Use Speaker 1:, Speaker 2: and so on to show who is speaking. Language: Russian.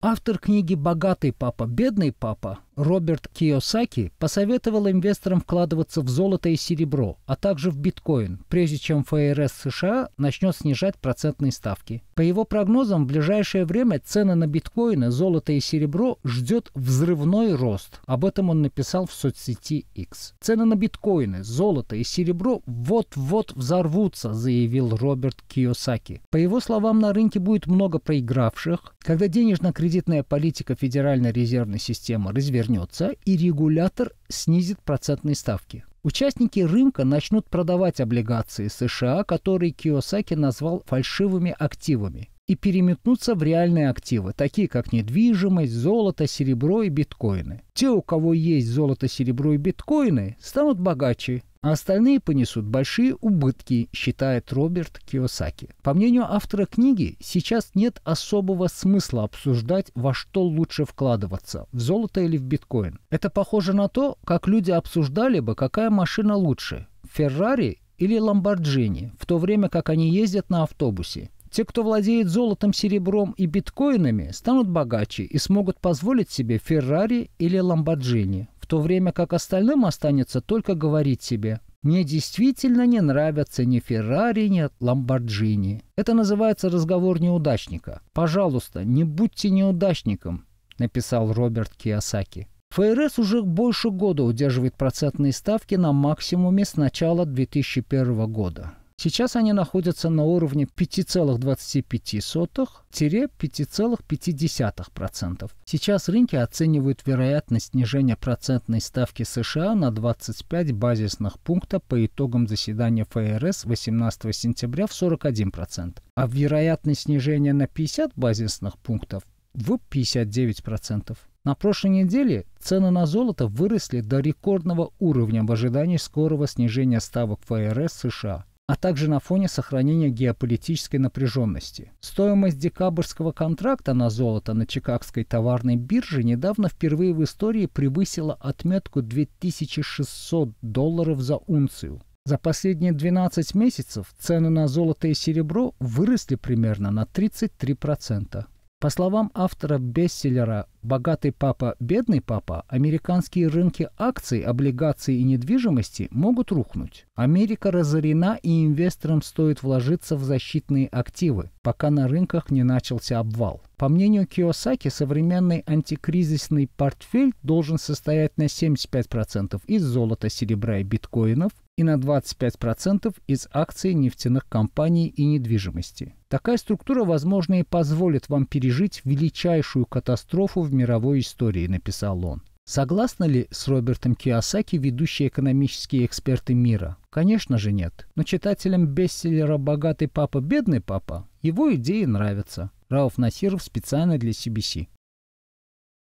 Speaker 1: Автор книги «Богатый папа, бедный папа» Роберт Киосаки посоветовал инвесторам вкладываться в золото и серебро, а также в биткоин, прежде чем ФРС США начнет снижать процентные ставки. По его прогнозам, в ближайшее время цены на биткоины, золото и серебро ждет взрывной рост. Об этом он написал в соцсети X. Цены на биткоины, золото и серебро вот-вот взорвутся, заявил Роберт Киосаки. По его словам, на рынке будет много проигравших, когда денежно-кредитная политика Федеральной резервной системы развернется развернется, и регулятор снизит процентные ставки. Участники рынка начнут продавать облигации США, которые Киосаки назвал фальшивыми активами и переметнуться в реальные активы, такие как недвижимость, золото, серебро и биткоины. Те, у кого есть золото, серебро и биткоины, станут богаче, а остальные понесут большие убытки, считает Роберт Киосаки. По мнению автора книги, сейчас нет особого смысла обсуждать, во что лучше вкладываться, в золото или в биткоин. Это похоже на то, как люди обсуждали бы, какая машина лучше – Феррари или Ламборджини, в то время как они ездят на автобусе. Те, кто владеет золотом, серебром и биткоинами, станут богаче и смогут позволить себе Феррари или Ламборджини, в то время как остальным останется только говорить себе «Мне действительно не нравятся ни Феррари, ни Ламборджини». Это называется разговор неудачника. «Пожалуйста, не будьте неудачником», – написал Роберт Киосаки. ФРС уже больше года удерживает процентные ставки на максимуме с начала 2001 года. Сейчас они находятся на уровне 5,25-5,5%. Сейчас рынки оценивают вероятность снижения процентной ставки США на 25 базисных пунктов по итогам заседания ФРС 18 сентября в 41%, а вероятность снижения на 50 базисных пунктов в 59%. На прошлой неделе цены на золото выросли до рекордного уровня в ожидании скорого снижения ставок ФРС США а также на фоне сохранения геополитической напряженности. Стоимость декабрьского контракта на золото на Чикагской товарной бирже недавно впервые в истории превысила отметку 2600 долларов за унцию. За последние 12 месяцев цены на золото и серебро выросли примерно на 33%. По словам автора бестселлера «Богатый папа, бедный папа», американские рынки акций, облигаций и недвижимости могут рухнуть. Америка разорена и инвесторам стоит вложиться в защитные активы, пока на рынках не начался обвал. По мнению Киосаки, современный антикризисный портфель должен состоять на 75% из золота, серебра и биткоинов и на 25% из акций нефтяных компаний и недвижимости. Такая структура, возможно, и позволит вам пережить величайшую катастрофу в мировой истории, написал он. Согласны ли с Робертом Киосаки ведущие экономические эксперты мира? Конечно же нет. Но читателям бестселлера «Богатый папа, бедный папа» его идеи нравятся. Рауф Насиров специально для CBC.